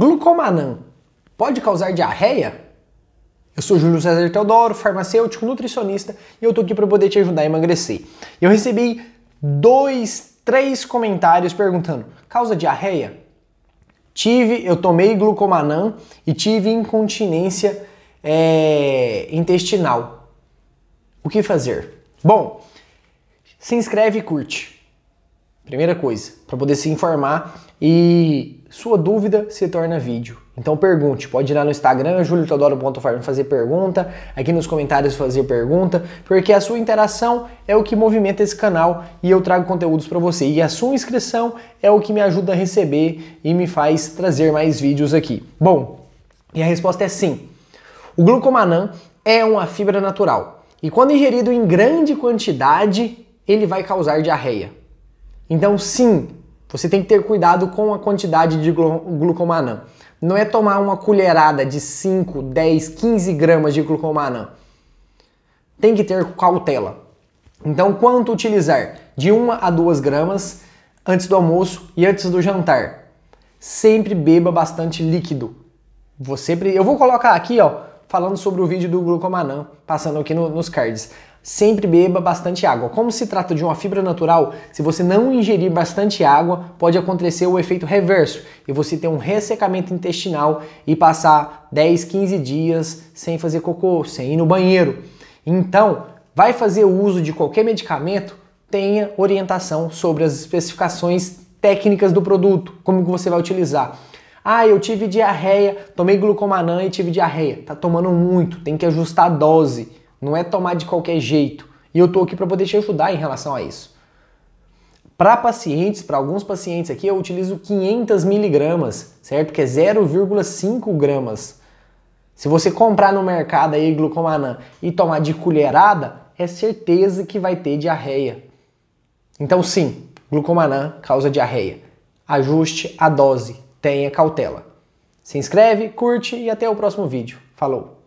Glucomanam pode causar diarreia? Eu sou Júlio César Teodoro, farmacêutico, nutricionista e eu tô aqui para poder te ajudar a emagrecer. Eu recebi dois, três comentários perguntando: causa diarreia? Tive, eu tomei glucomanam e tive incontinência é, intestinal. O que fazer? Bom, se inscreve e curte. Primeira coisa, para poder se informar e sua dúvida se torna vídeo. Então pergunte, pode ir lá no Instagram, juliotodoro.farm fazer pergunta, aqui nos comentários fazer pergunta, porque a sua interação é o que movimenta esse canal e eu trago conteúdos para você. E a sua inscrição é o que me ajuda a receber e me faz trazer mais vídeos aqui. Bom, e a resposta é sim. O glucomanã é uma fibra natural e quando ingerido em grande quantidade, ele vai causar diarreia. Então sim, você tem que ter cuidado com a quantidade de glucomanã. Não é tomar uma colherada de 5, 10, 15 gramas de glucomanã. Tem que ter cautela. Então, quanto utilizar? De 1 a 2 gramas antes do almoço e antes do jantar. Sempre beba bastante líquido. Você, eu vou colocar aqui, ó, falando sobre o vídeo do glucomanã, passando aqui no, nos cards sempre beba bastante água. Como se trata de uma fibra natural, se você não ingerir bastante água, pode acontecer o efeito reverso e você ter um ressecamento intestinal e passar 10, 15 dias sem fazer cocô, sem ir no banheiro. Então, vai fazer o uso de qualquer medicamento? Tenha orientação sobre as especificações técnicas do produto, como que você vai utilizar. Ah, eu tive diarreia, tomei glucomanã e tive diarreia. Tá tomando muito, tem que ajustar a dose não é tomar de qualquer jeito. E eu estou aqui para poder te ajudar em relação a isso. Para pacientes, para alguns pacientes aqui, eu utilizo 500 miligramas, certo? Que é 0,5 gramas. Se você comprar no mercado aí glucomanã e tomar de colherada, é certeza que vai ter diarreia. Então sim, glucomanã causa diarreia. Ajuste a dose, tenha cautela. Se inscreve, curte e até o próximo vídeo. Falou!